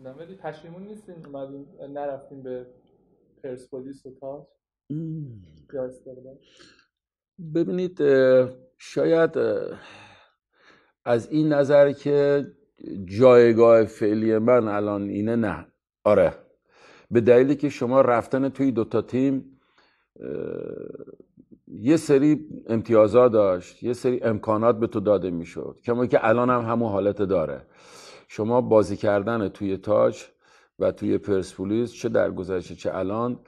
میدونم ولی پشیمون نیستیم اومدیم نرفتیم به پرسپولیس و تاج ببینید شاید از این نظر که جایگاه فعلی من الان اینه نه آره به دلیلی که شما رفتن توی دوتا تیم یه سری امتیازات داشت یه سری امکانات به تو داده میشد کما که الان هم همون حالت داره شما بازی کردن توی تاج و توی پرسپولیس چه در گذشته چه الان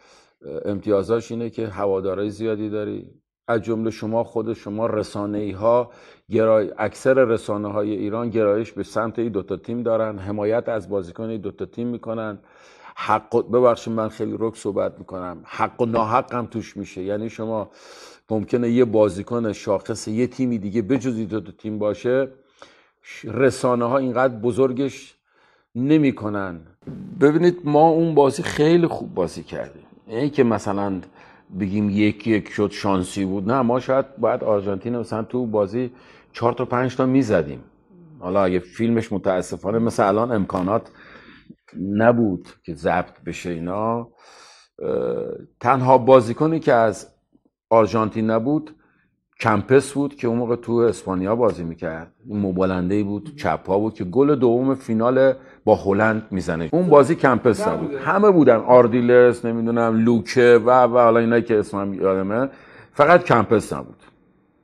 امتیازاش اینه که هوادارای زیادی داری از جمله شما خود شما رسانه ای ها گرای... اکثر رسانه های ایران گرایش به سمت این دوتا تیم دارن حمایت از بازیکن این دوتا تیم میکنن حق ببخشید من خیلی رک صحبت میکنم حق و ناحق هم توش میشه یعنی شما ممکنه یه بازیکن شاخص یه تیمی دیگه بجز این دوتا تیم باشه رسانه ها اینقدر بزرگش نمیکنن ببینید ما اون بازی خیلی خوب بازی کردیم این یعنی که مثلا بگیم یک یک شد شانسی بود نه ما شاید باید آرژانتین مثلا تو بازی چهار تا پنج تا میزدیم حالا اگه فیلمش متاسفانه مثل الان امکانات نبود که ضبط بشه اینا تنها بازیکنی که از آرژانتین نبود کمپس بود که اون موقع تو اسپانیا بازی میکرد اون مبالنده ای بود چپ ها بود که گل دوم فینال با هلند میزنه اون بازی کمپس بود. همه بودن آردیلس نمیدونم لوکه و و حالا اینایی که اسمم یادمه فقط کمپس بود.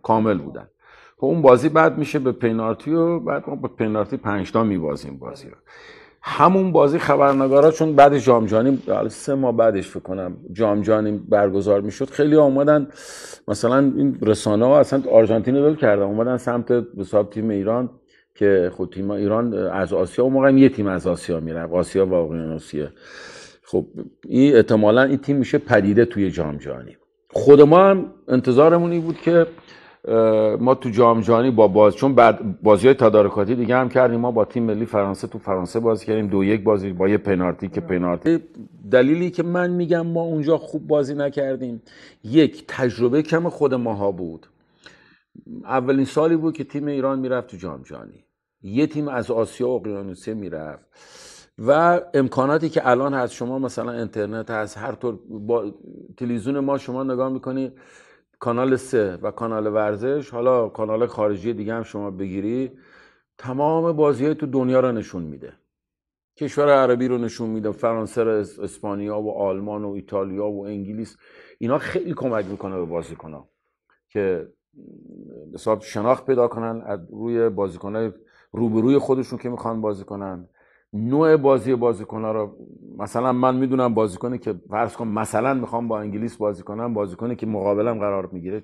کامل بودن خب اون بازی بعد میشه به پنالتی و بعد ما به پینارتی پنجتا تا میبازیم بازی رو همون بازی خبرنگارا چون بعد جامجانی سه ماه بعدش فکر کنم جامجانی برگزار میشد خیلی اومدن مثلا این رسانه ها اصلا آرژانتین رو کردن اومدن سمت به تیم ایران که خود خب تیم ایران از آسیا اون موقع یه تیم از آسیا میره آسیا و اقیانوسیه خب این احتمالا این تیم میشه پدیده توی جام خود ما هم انتظارمون این بود که ما تو جام جهانی با باز چون بعد بازی های تدارکاتی دیگه هم کردیم ما با تیم ملی فرانسه تو فرانسه بازی کردیم دو یک بازی با یه پنالتی که پنالتی دلیلی که من میگم ما اونجا خوب بازی نکردیم یک تجربه کم خود ماها بود اولین سالی بود که تیم ایران میرفت تو جام جهانی یه تیم از آسیا و اقیانوسیه میرفت و امکاناتی که الان هست شما مثلا اینترنت هست هر طور تلویزیون ما شما نگاه میکنید کانال سه و کانال ورزش حالا کانال خارجی دیگه هم شما بگیری تمام بازی های تو دنیا رو نشون میده کشور عربی رو نشون میده فرانسه رو اسپانیا و آلمان و ایتالیا و انگلیس اینا خیلی کمک میکنه به بازیکنها که حساب شناخت پیدا کنن از روی بازیکنهای روبروی خودشون که میخوان بازی کنن نوع بازی بازیکن ها رو مثلا من میدونم بازیکنی که فرض کن مثلا میخوام با انگلیس بازی کنم بازیکنی که مقابلم قرار میگیره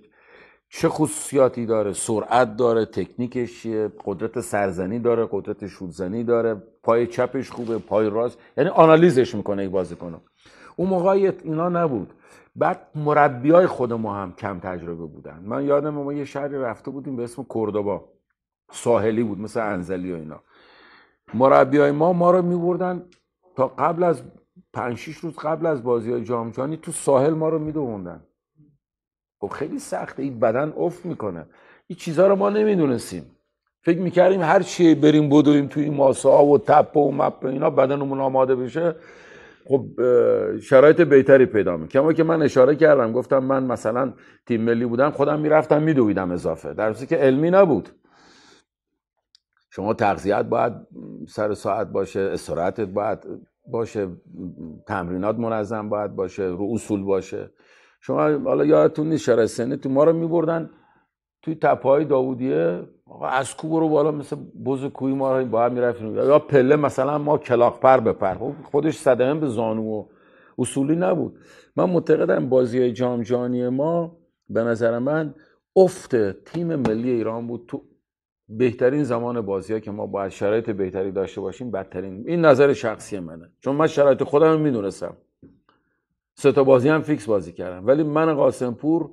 چه خصوصیاتی داره سرعت داره تکنیکش چیه قدرت سرزنی داره قدرت شودزنی داره پای چپش خوبه پای راست یعنی آنالیزش میکنه یک بازیکنو اون موقع اینا نبود بعد مربی های خود ما هم کم تجربه بودن من یادم ما یه شهری رفته بودیم به اسم کردوبا ساحلی بود مثل انزلی و اینا مربی ما ما رو بردن تا قبل از پنج شیش روز قبل از بازی های جام تو ساحل ما رو دوندن خب خیلی سخته این بدن افت میکنه این چیزها رو ما نمیدونستیم فکر میکردیم هر چیه بریم بدویم توی این ماسا و تپ و مپ و اینا بدنمون آماده بشه خب شرایط بهتری پیدا می کما که من اشاره کردم گفتم من مثلا تیم ملی بودم خودم میرفتم میدویدم اضافه در که علمی نبود شما تغذیت باید سر ساعت باشه استراحتت باید باشه تمرینات منظم باید باشه رو اصول باشه شما حالا یادتون نیست شرای سنی تو ما رو میبردن توی تپه داودیه، از کو برو بالا مثل بز کوی ما رو باید میرفتیم یا پله مثلا ما کلاق پر بپر خب خودش صدمه به زانو و اصولی نبود من معتقدم بازی جام جهانی ما به نظر من افت تیم ملی ایران بود تو بهترین زمان بازی ها که ما باید شرایط بهتری داشته باشیم بدترین این نظر شخصی منه چون من شرایط خودم میدونستم سه تا بازی هم فیکس بازی کردم ولی من قاسم پور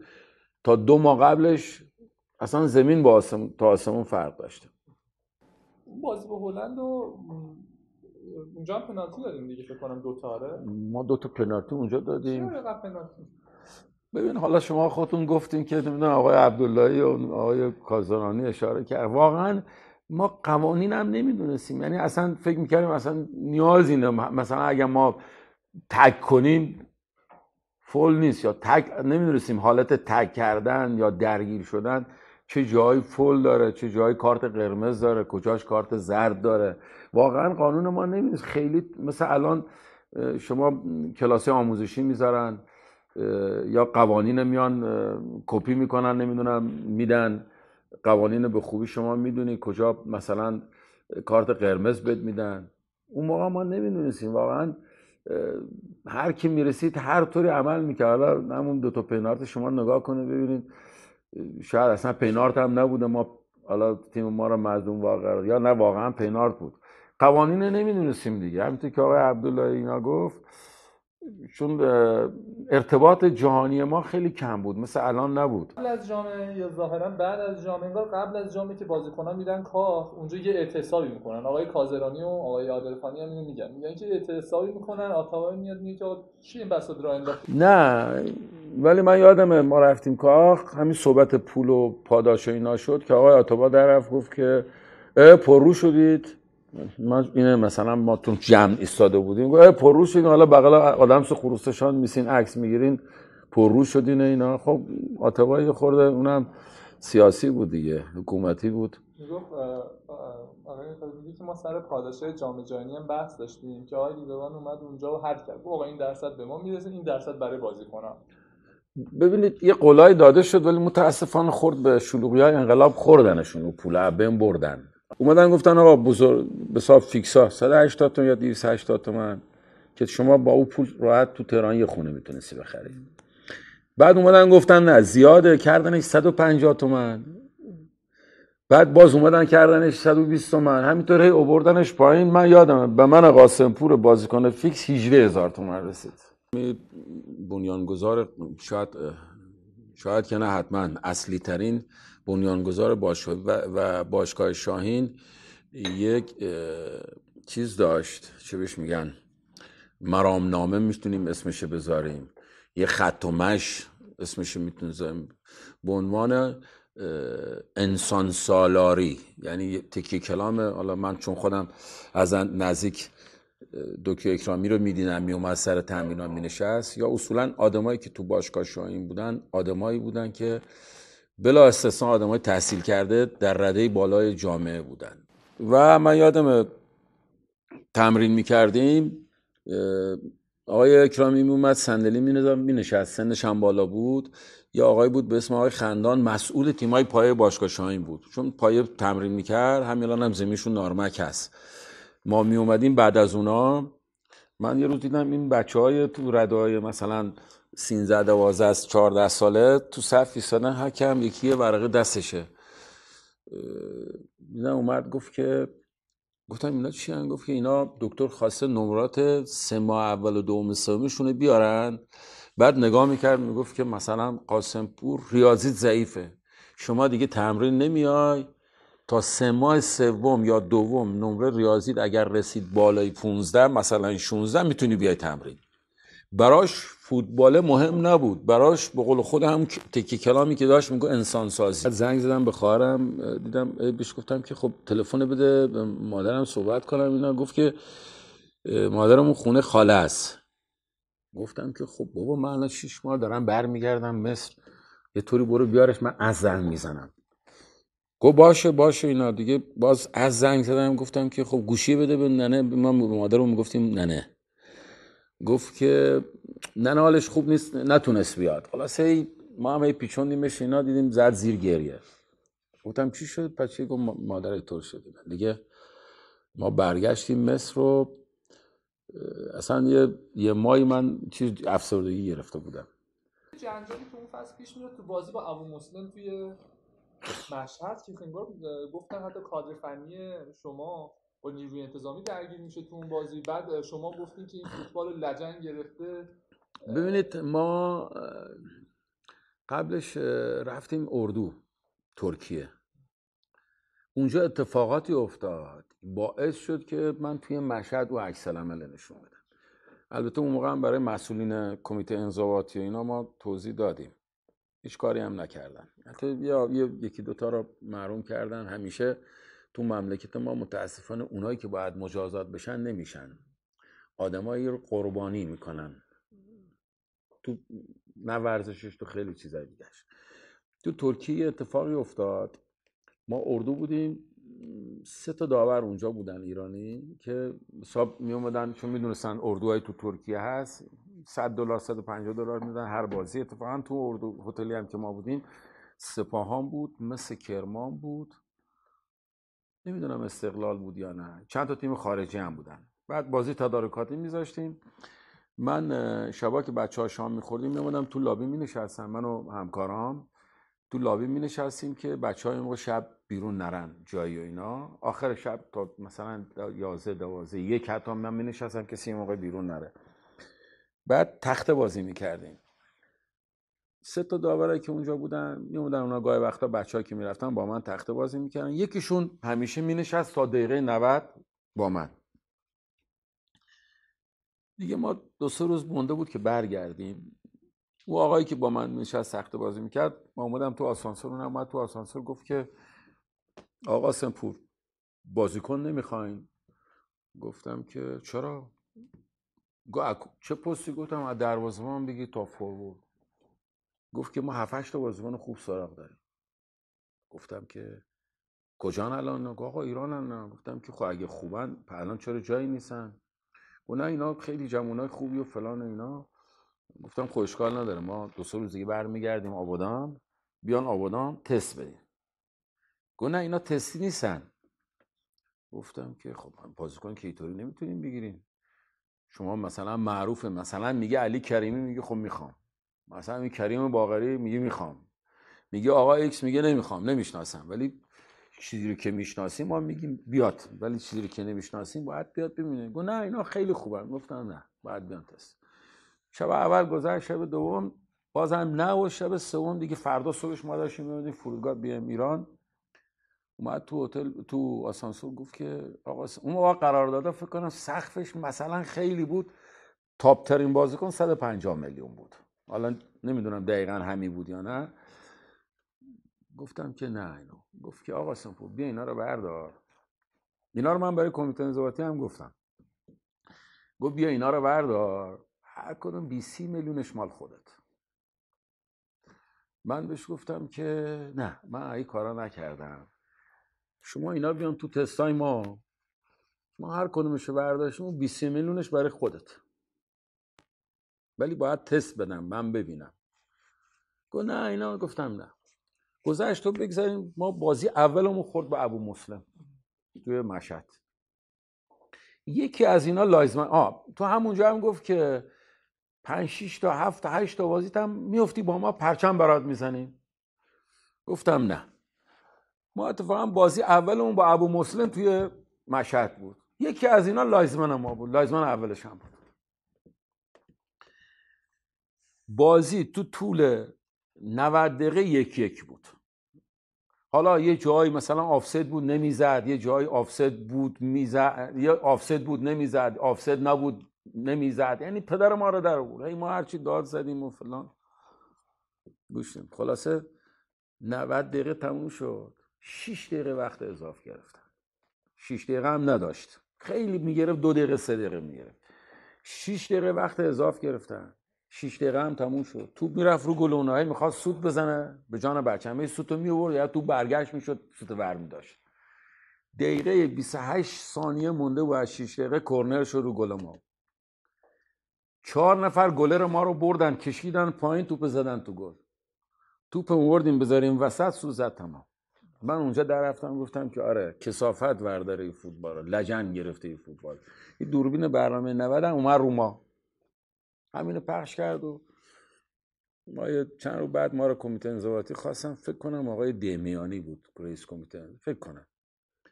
تا دو ماه قبلش اصلا زمین با آسم... تا آسمون فرق داشته بازی با هلند و اونجا هم پنالتی دادیم دیگه فکر کنم دو تاره ما دو تا پنالتی اونجا دادیم چرا پنالتی ببین حالا شما خودتون گفتین که نمیدونم آقای عبداللهی و آقای کازرانی اشاره کرد واقعا ما قوانین هم نمیدونستیم یعنی اصلا فکر میکردیم اصلا نیازی نه مثلا اگر ما تک کنیم فول نیست یا تک نمیدونستیم حالت تک کردن یا درگیر شدن چه جای فول داره چه جای کارت قرمز داره کجاش کارت زرد داره واقعا قانون ما نمیدونست خیلی مثل الان شما کلاس آموزشی میذارن یا قوانین میان کپی میکنن نمیدونم میدن قوانین به خوبی شما میدونی کجا مثلا کارت قرمز بد میدن اون موقع ما نمیدونستیم واقعا هر کی میرسید هر طوری عمل میکرد حالا همون دو تا پینارت شما نگاه کنه ببینید شاید اصلا پینارت هم نبوده ما حالا تیم ما رو مظلوم واقع یا نه واقعا پینارت بود قوانین نمیدونستیم دیگه همینطور که آقای عبدالله اینا گفت چون ارتباط جهانی ما خیلی کم بود مثل الان نبود قبل از جامعه یا ظاهرا بعد از جامعه انگار قبل از جامعه که بازیکنان میرن کاخ اونجا یه اعتصابی میکنن آقای کازرانی و آقای عادلفانی هم اینو میگن میگن که اعتصابی میکنن آتاوای میاد میگه چی این بساط راه انداخت نه ولی من یادمه ما رفتیم کاخ همین صحبت پول و پاداش و اینا شد که آقای آتابا در رفت گفت که پررو شدید ما اینه مثلا ما تو جمع ایستاده بودیم گفت پررو شدین حالا بغل آدم سو خروسشان میسین عکس میگیرین پروش شدین اینا خب آتوای خورده اونم سیاسی بود دیگه حکومتی بود آقای آقا که ما سر پادشاه جام جهانی هم بحث داشتیم که آقای دیدوان اومد اونجا و حرف کرد آقا این درصد به ما میرسه این درصد برای بازی کنم ببینید یه قلای داده شد ولی متاسفانه خورد به شلوغی های انقلاب خوردنشون و پول بهم بردن اومدن گفتن آقا بزرگ به ها فیکسا 180 تومن یا 280 تومن که شما با او پول راحت تو تهران یه خونه میتونستی بخری بعد اومدن گفتن نه زیاده کردنش 150 تومن بعد باز اومدن کردنش 120 تومن همینطور هی اوبردنش پایین من یادم به من پور بازیکن فیکس 18 هزار تومن رسید بنیانگذار شاید شاید که نه حتما اصلی ترین بنیانگذار باشگاه و باشگاه شاهین یک چیز داشت چه بهش میگن مرامنامه میتونیم اسمش بذاریم یه خط و مش اسمش میتونیم به عنوان انسان سالاری یعنی تکیه کلامه حالا من چون خودم از نزدیک دکتر اکرامی رو میدیدم میومد سر تامینا مینشست یا اصولا آدمایی که تو باشگاه شاهین بودن آدمایی بودن که بلا استثنا آدم تحصیل کرده در رده بالای جامعه بودن و من یادم تمرین میکردیم آقای اکرامی میومد صندلی می نشست سنش هم بالا بود یا آقای بود به اسم آقای خندان مسئول تیمای پایه باشگاه شاهین بود چون پایه تمرین میکرد همین هم زمینشون نارمک هست ما می اومدیم بعد از اونا من یه روز دیدم این بچه های تو رده های مثلا سینزه دوازه از 14 ساله تو صف ایستادن حکم یکی یه ورقه دستشه اینا اومد گفت که گفتم اینا چی گفت که اینا دکتر خواسته نمرات سه ماه اول و دوم سومشونه بیارن بعد نگاه میکرد میگفت که مثلا قاسمپور پور ریاضی ضعیفه شما دیگه تمرین نمیای تا سه ماه سوم یا دوم نمره ریاضی اگر رسید بالای 15 مثلا 16 میتونی بیای تمرین براش فوتبال مهم نبود براش به قول هم تکی کلامی که داشت میگو انسان سازی زنگ زدم به خواهرم دیدم بهش گفتم که خب تلفن بده به مادرم صحبت کنم اینا گفت که مادرمون خونه خاله است گفتم که خب بابا من الان شیش ماه دارم برمیگردم مصر یه طوری برو بیارش من از زنگ میزنم گفت باشه باشه اینا دیگه باز از زنگ زدم گفتم که خب گوشی بده به ننه ما مادرم میگفتیم ننه گفت که نه حالش خوب نیست نتونست بیاد خلاصه ما هم پیچوندیمش اینا دیدیم زد زیر گریه گفتم چی شد پس گفت مادر طور شده دیگه ما برگشتیم مصر رو اصلا یه یه مای من چیز افسردگی گرفته بودم جنجالی تو اون فصل پیش میاد تو بازی با ابو مسلم توی مشهد که انگار گفتن حتی کادر فنی شما با نیروی انتظامی درگیر میشه تو اون بازی بعد شما گفتین که این فوتبال لجن گرفته ببینید ما قبلش رفتیم اردو ترکیه اونجا اتفاقاتی افتاد باعث شد که من توی مشهد و عکس العمل نشون بدم البته اون موقع هم برای مسئولین کمیته و اینا ما توضیح دادیم هیچ کاری هم نکردن یا یکی دوتا رو معروم کردن همیشه تو مملکت ما متاسفانه اونایی که باید مجازات بشن نمیشن آدمایی رو قربانی میکنن تو نه ورزشش تو خیلی چیزای دیگه. تو ترکیه اتفاقی افتاد ما اردو بودیم سه تا داور اونجا بودن ایرانی که حساب می چون میدونستن اردوهای تو ترکیه هست 100 دلار 150 دلار میدن هر بازی اتفاقا تو اردو هتلی هم که ما بودیم سپاهان بود مثل کرمان بود نمیدونم استقلال بود یا نه چند تا تیم خارجی هم بودن بعد بازی تدارکاتی میذاشتیم من شبا که بچه ها شام میخوردیم میمونم تو لابی مینشستم من و همکارام تو لابی مینشستیم که بچه های موقع شب بیرون نرن جایی و اینا آخر شب تا مثلا یازده دوازه یک حتی من مینشستم کسی یه موقع بیرون نره بعد تخت بازی میکردیم سه تا داوره که اونجا بودن میومدن اونا گاهی وقتا بچه ها که میرفتن با من تخته بازی میکردن یکیشون همیشه مینشست تا دقیقه 90 با من دیگه ما دو سه روز مونده بود که برگردیم او آقایی که با من مینشست تخت بازی میکرد ما اومدم تو آسانسور اونم اومد تو آسانسور گفت که آقا سمپور بازیکن نمیخواین گفتم که چرا چه پستی گفتم از دروازه‌بان بگی تا فورورد گفت که ما 7 تا بازیکن خوب سراغ داریم گفتم که کجان الان آقا ایرانم گفتم که خب اگه خوبن الان چرا جایی نیستن و اینا خیلی جمعونای خوبی و فلان و اینا گفتم خب اشکال نداره ما دو سه روز دیگه برمیگردیم آبادان بیان آبادان تست بدیم گفت نه اینا تستی نیستن گفتم که خب بازیکن که نمیتونیم بگیریم شما مثلا معروفه مثلا میگه علی کریمی میگه خب میخوام مثلا این کریم باقری میگه میخوام میگه آقا ایکس میگه نمیخوام نمیشناسم ولی چیزی رو که میشناسیم ما میگیم بیاد ولی چیزی رو که نمیشناسیم باید بیاد ببینه گفت نه اینا خیلی خوبن گفتم نه باید بیان تست شب اول گذشت شب دوم بازم نه و شب سوم دیگه فردا صبحش ما داشتیم میمدیم فرودگاه بیام ایران اومد تو هتل تو آسانسور گفت که آقا اون موقع قرار داده فکر کنم سقفش مثلا خیلی بود تاپ ترین بازیکن 150 میلیون بود حالا نمیدونم دقیقا همین بود یا نه گفتم که نه اینو گفت که آقا سنفو بیا اینا رو بردار اینا رو من برای کمیته انضباطی هم گفتم گفت بیا اینا رو بردار هر کدوم سی میلیونش مال خودت من بهش گفتم که نه من این کارا نکردم شما اینا بیان تو تستای ما ما هر کدومش رو برداشتیم و 20 میلیونش برای خودت ولی باید تست بدم من ببینم گفت نه اینا گفتم نه گذشت تو بگذاریم ما بازی اولمون خورد به ابو مسلم توی مشهد یکی از اینا لایزمن آ تو همونجا هم گفت که 5 6 تا هفت تا تا بازی تام میفتی با ما پرچم برات میزنیم گفتم نه ما اتفاقا بازی اولمون با ابو مسلم توی مشهد بود یکی از اینا لایزمن ما بود لایزمن اولش هم بود بازی تو طول 90 دقیقه یک یک بود حالا یه جایی مثلا آفست بود نمیزد یه جایی آفست بود میزد یا آفست بود نمیزد آفست نبود نمیزد یعنی پدر ما رو در آورد ما هرچی داد زدیم و فلان گوشتیم خلاصه 90 دقیقه تموم شد 6 دقیقه وقت اضافه گرفتن 6 دقیقه هم نداشت خیلی میگرفت دو دقیقه سه دقیقه میگرفت 6 دقیقه وقت اضافه گرفتن 6 دقیقه هم تموم شد توپ میرفت رو گل اونایی میخواست سوت بزنه به جان برچمه سوتو می آورد یا تو برگشت میشد سوت ور می داشت دقیقه 28 ثانیه مونده و از 6 دقیقه کورنر شد رو گل ما چهار نفر گلر ما رو بردن کشیدن پایین توپ زدن تو گل توپ وردیم بذاریم وسط سو زد تمام من اونجا در رفتم گفتم که آره کسافت ورداره این فوتبال لجن گرفته فوتبال این دوربین برنامه 90 اومد رو ما همینو پخش کرد و ما چند رو بعد ما رو کمیته انضباطی خواستم فکر کنم آقای دمیانی بود رئیس کمیته فکر کنم خب.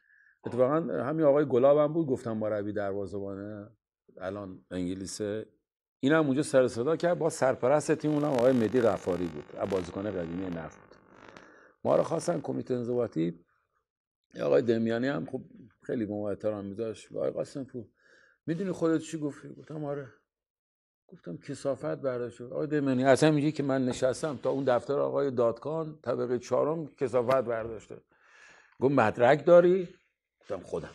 اتفاقا همین آقای گلاب هم بود گفتم با روی دروازبانه الان انگلیسه این هم اونجا سر صدا کرد با سرپرست تیم اونم آقای مدی غفاری بود بازیکن قدیمی نفت ما رو خواستن کمیته انضباطی آقای دمیانی هم خب خیلی به ما احترام آقای قاسم پور میدونی خودت چی گفتی گفتم آره گفتم کسافت برداشت آقای دمنی اصلا میگه که من نشستم تا اون دفتر آقای دادکان طبقه چهارم کسافت برداشته گفت مدرک داری گفتم خودم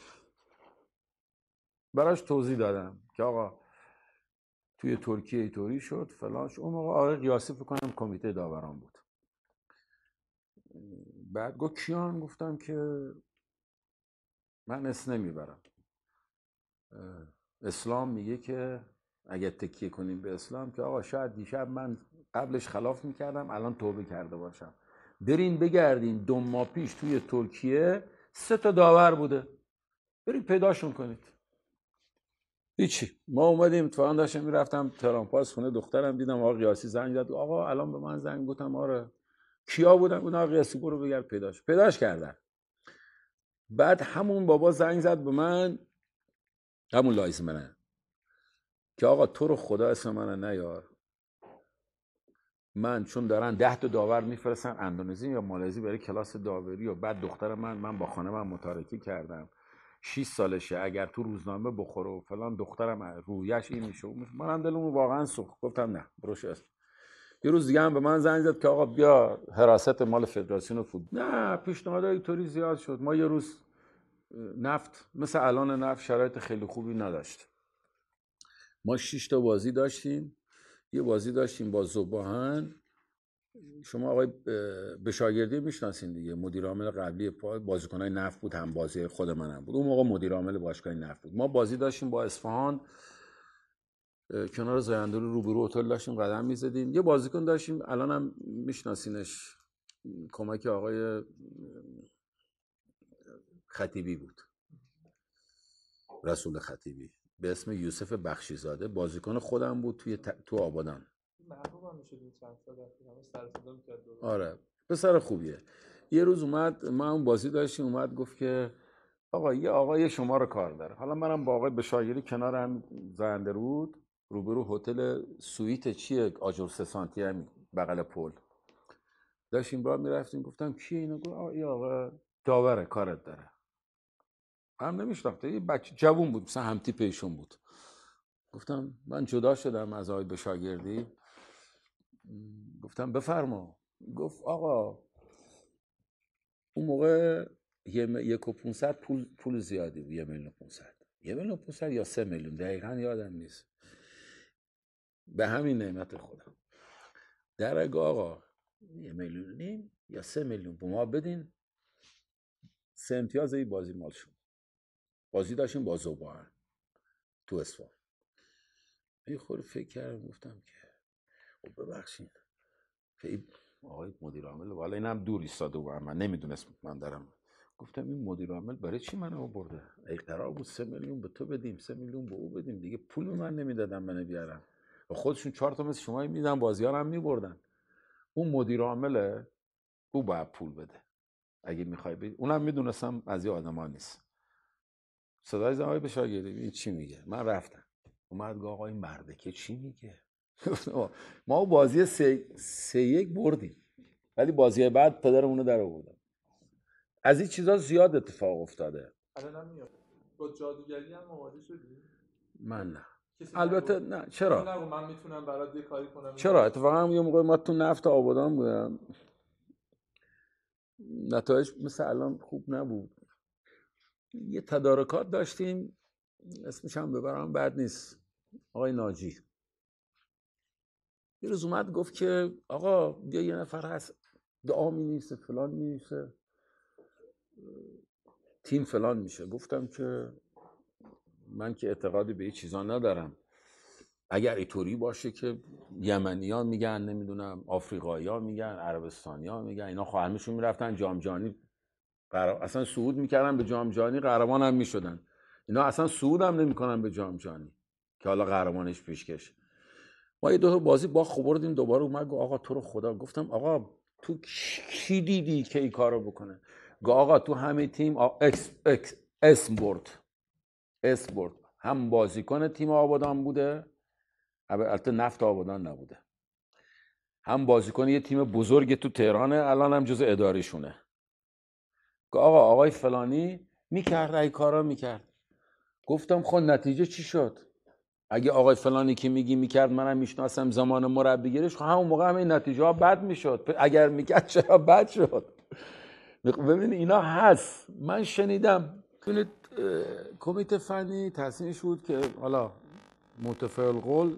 براش توضیح دادم که آقا توی ترکیه ایطوری شد فلانش اون موقع آقای قیاسی کنم کمیته داوران بود بعد گفت کیان گفتم که من اسم نمیبرم اسلام میگه که اگر تکیه کنیم به اسلام که آقا شاید دیشب من قبلش خلاف میکردم الان توبه کرده باشم برین بگردین دو ماه پیش توی ترکیه سه تا داور بوده برین پیداشون کنید هیچی ما اومدیم تو داشتم میرفتم ترامپاس خونه دخترم دیدم آقا قیاسی زنگ زد آقا الان به من زنگ گفتم آره کیا بودن اون قیاسی برو بگرد پیداش پیداش کردن بعد همون بابا زنگ زد به من همون لایز که آقا تو رو خدا اسم من نیار من چون دارن ده تا داور میفرستن اندونزی یا مالزی برای کلاس داوری و بعد دختر من من با خانه من متارکی کردم 6 سالشه اگر تو روزنامه بخوره و فلان دخترم رویش این میشه من هم اون واقعا سوخت گفتم نه بروش است. یه روز دیگه هم به من زنگ زد که آقا بیا حراست مال فدراسیون فوتبال نه پیشنهادهای توری زیاد شد ما یه روز نفت مثل الان نفت شرایط خیلی خوبی نداشت ما شش تا بازی داشتیم یه بازی داشتیم با زباهن شما آقای به شاگردی میشناسین دیگه مدیر عامل قبلی بازیکنای نفت بود هم بازی خود منم بود اون موقع مدیر عامل باشگاه نفت بود ما بازی داشتیم با اصفهان کنار زایندلو روبرو هتل داشتیم قدم میزدیم یه بازیکن داشتیم الان هم میشناسینش کمک آقای خطیبی بود رسول خطیبی به اسم یوسف بخشیزاده بازیکن خودم بود توی ت... تو آبادان آره پسر خوبیه یه روز اومد ما اون بازی داشتیم اومد گفت که آقا یه آقای شما رو کار داره حالا منم با آقای بشایری کنار هم زنده رود روبرو هتل سویت چیه آجر سه سانتی هم بغل پل داشتیم با میرفتیم گفتم کی اینو گفت آقا آقا داوره کارت داره هم نمیشناخته یه بچه جوون بود مثلا هم ایشون بود گفتم من جدا شدم از آقای به شاگردی گفتم بفرما گفت آقا اون موقع یک و پونصد پول, پول زیادی بود یه میلیون پونصد یه میلیون پونصد یا سه میلیون دقیقا یادم نیست به همین نعمت خودم در آقا یه میلیون نیم یا سه میلیون به ما بدین سه امتیاز این بازی مال شما بازی داشتیم با زبان تو اسفان یه خور فکر کردم گفتم که خب ببخشید ببخشید خب آقای مدیر عامل والا این هم دور ایستاده و من نمیدونست من دارم گفتم این مدیر عامل برای چی من برده ای قرار بود سه میلیون به تو بدیم سه میلیون به او بدیم دیگه پول من نمیدادم من بیارم و خودشون چهار تا مثل شما میدن بازی هم میبردن اون مدیر عامله او باید پول بده اگه میخوای بدی اونم میدونستم از یه آدما نیست صدای زمانی به شاگرده این چی میگه من رفتم اومد گفت آقای که چی میگه ما بازی سه, سه یک بردیم ولی بازی بعد پدرمونو در آوردن از این چیزا زیاد اتفاق افتاده الان میاد با جادوگری هم مواجه شدی من نه البته نه چرا نه من میتونم برات یه کاری کنم چرا اتفاقا یه موقع ما تو نفت آبادان بودم نتایج مثل الان خوب نبود یه تدارکات داشتیم اسمش هم ببرم بد نیست آقای ناجی یه روز اومد گفت که آقا بیا یه نفر هست دعا می فلان می تیم فلان میشه گفتم که من که اعتقادی به این چیزا ندارم اگر اینطوری باشه که یمنی میگن نمیدونم آفریقایی میگن عربستانی میگن اینا خواهر همشون میرفتن جام جانی اصلا صعود میکردن به جام جهانی قهرمان هم میشدن اینا اصلا سعود هم نمیکنن به جام جهانی که حالا قهرمانش پیشکش ما یه دو بازی با خوردیم خب دوباره اومد گفت آقا تو رو خدا گفتم آقا تو کی دیدی که این کارو بکنه گفت آقا تو همه تیم اکس اکس اسم برد اسم برد هم بازیکن تیم آبادان بوده البته نفت آبادان نبوده هم بازیکن یه تیم بزرگ تو تهرانه الان هم جز اداریشونه آقا آقای فلانی میکرد ای کارا میکرد گفتم خب نتیجه چی شد اگه آقای فلانی که میگی میکرد منم میشناسم زمان مربیگریش خب همون موقع این نتیجه ها بد میشد اگر میکرد چرا بد شد ببین اینا هست من شنیدم کمیته فنی تصمیمش بود که حالا متفق قول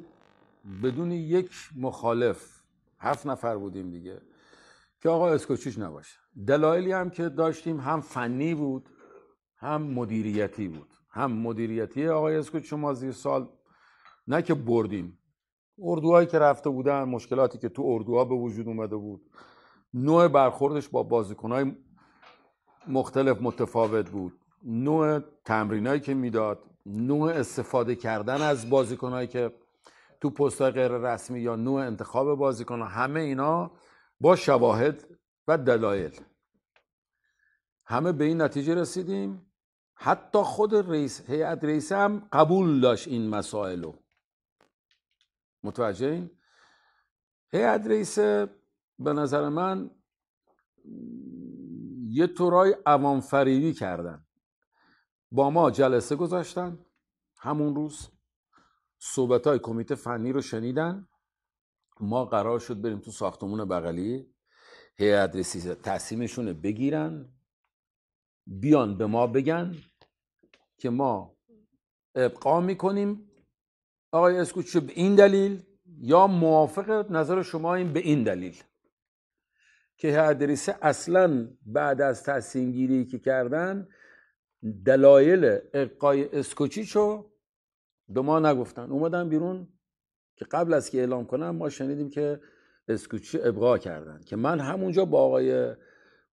بدون یک مخالف هفت نفر بودیم دیگه که آقا اسکوچیش نباشه دلایلی هم که داشتیم هم فنی بود هم مدیریتی بود هم مدیریتی آقای اسکوت شما زیر سال نه که بردیم اردوهایی که رفته بودن مشکلاتی که تو اردوها به وجود اومده بود نوع برخوردش با بازیکنهای مختلف متفاوت بود نوع تمرینایی که میداد نوع استفاده کردن از بازیکنهایی که تو پستای غیر رسمی یا نوع انتخاب بازیکنها همه اینا با شواهد و دلایل همه به این نتیجه رسیدیم حتی خود رئیس هیئت رئیسه هم قبول داشت این مسائل رو متوجه این هیئت رئیسه به نظر من یه طورای عوام فریبی کردن با ما جلسه گذاشتن همون روز صحبت های کمیته فنی رو شنیدن ما قرار شد بریم تو ساختمون بغلی هیئت رئیسی بگیرن بیان به ما بگن که ما ابقا میکنیم آقای اسکوچ به این دلیل یا موافق نظر شما این به این دلیل که هدریسه اصلا بعد از تصمیم گیری که کردن دلایل ابقای رو به ما نگفتن اومدن بیرون که قبل از که اعلام کنم ما شنیدیم که اسکوچی ابقا کردن که من همونجا با آقای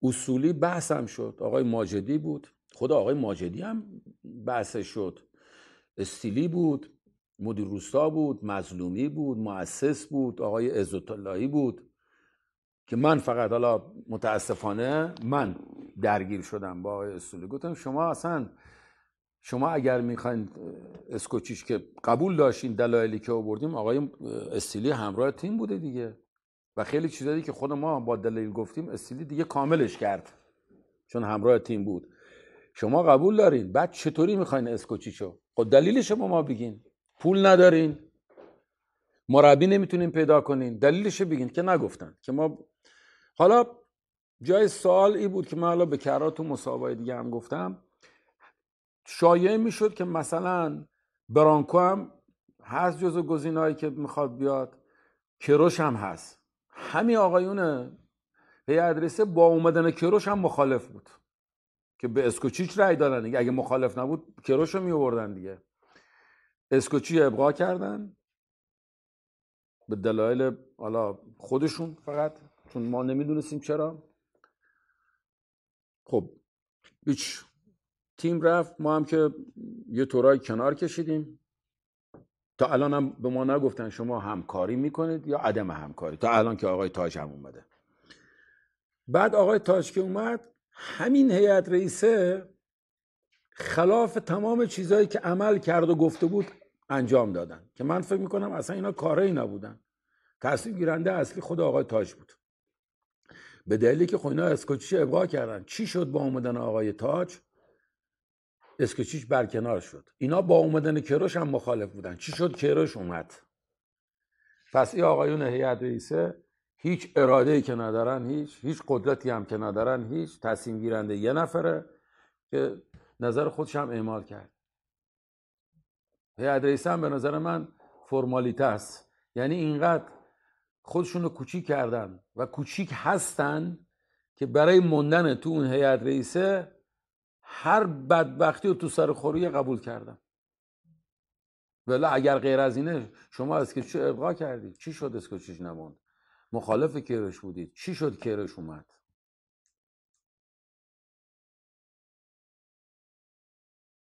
اصولی بحثم شد آقای ماجدی بود خدا آقای ماجدی هم بحث شد استیلی بود مدیر روستا بود مظلومی بود مؤسس بود آقای ازوتلایی بود که من فقط حالا متاسفانه من درگیر شدم با آقای اصولی گفتم شما اصلا شما اگر میخواین اسکوچیش که قبول داشتین دلایلی که آوردیم آقای استیلی همراه تیم بوده دیگه و خیلی چیزایی که خود ما با دلیل گفتیم استیلی دیگه کاملش کرد چون همراه تیم بود شما قبول دارین بعد چطوری میخواین اسکوچیچو خب دلیل شما ما بگین پول ندارین مربی نمیتونین پیدا کنین دلیلش بگین که نگفتن که ما حالا جای سوال ای بود که من حالا به کرات تو مسابقه دیگه هم گفتم شایعه میشد که مثلا برانکو هم هست جزو گزینایی که میخواد بیاد کروش هم هست همین آقایون هی ادرسه با اومدن کروش هم مخالف بود که به اسکوچیچ رای دادن اگه مخالف نبود کروش رو آوردن دیگه اسکوچی ابقا کردن به دلایل حالا خودشون فقط چون ما نمیدونستیم چرا خب هیچ تیم رفت ما هم که یه تورای کنار کشیدیم تا الان هم به ما نگفتن شما همکاری میکنید یا عدم همکاری تا الان که آقای تاج هم اومده بعد آقای تاج که اومد همین هیئت رئیسه خلاف تمام چیزهایی که عمل کرد و گفته بود انجام دادن که من فکر میکنم اصلا اینا ای نبودن تصمیم گیرنده اصلی خود آقای تاج بود به دلیلی که خوینا خب اینا اسکوچی ابقا کردن چی شد با آمدن آقای تاج اسکچیچ برکنار شد اینا با اومدن کروش هم مخالف بودن چی شد کروش اومد پس ای آقایون هیئت رئیسه هیچ اراده ای که ندارن هیچ هیچ قدرتی هم که ندارن هیچ تصمیم گیرنده یه نفره که نظر خودش هم اعمال کرد هیئت رئیسه هم به نظر من فرمالیته است یعنی اینقدر خودشون رو کوچیک کردن و کوچیک هستن که برای موندن تو اون هیئت رئیسه هر بدبختی رو تو سر خوری قبول کردم ولی اگر غیر از اینه شما از که چه ابقا کردید چی شد چیش نموند مخالف کرش بودید چی شد کرش اومد